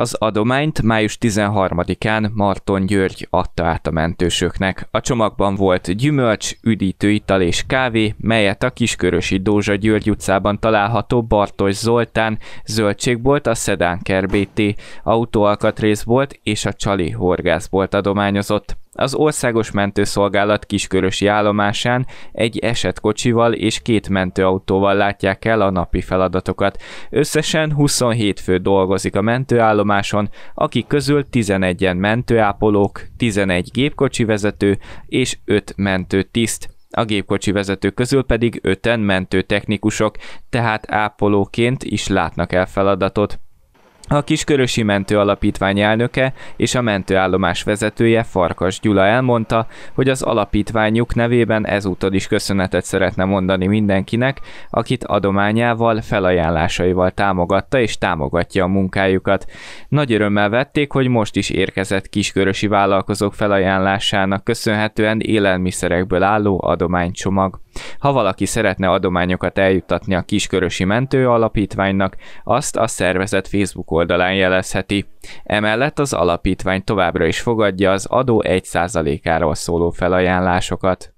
Az adományt május 13-án Marton György adta át a mentősöknek. A csomagban volt gyümölcs, üdítőital és kávé, melyet a Kiskörösi Dózsa György utcában található Bartos Zoltán zöldségbolt, a Szedán Kert autóalkatrészbolt és a Csali horgászbolt adományozott az Országos Mentőszolgálat kiskörösi állomásán egy kocsival és két mentőautóval látják el a napi feladatokat. Összesen 27 fő dolgozik a mentőállomáson, akik közül 11-en mentőápolók, 11 gépkocsi vezető és 5 mentőtiszt a gépkocsi vezetők közül pedig öten mentőtechnikusok, tehát ápolóként is látnak el feladatot a Kiskörösi Mentő Alapítvány elnöke és a mentőállomás vezetője Farkas Gyula elmondta, hogy az alapítványuk nevében ezúttal is köszönetet szeretne mondani mindenkinek, akit adományával, felajánlásaival támogatta és támogatja a munkájukat. Nagy örömmel vették, hogy most is érkezett kiskörösi vállalkozók felajánlásának köszönhetően élelmiszerekből álló adománycsomag. Ha valaki szeretne adományokat eljuttatni a Kiskörösi Mentő Alapítványnak, azt a szervezet Facebook oldalán jelezheti. Emellett az alapítvány továbbra is fogadja az adó 1%-áról szóló felajánlásokat.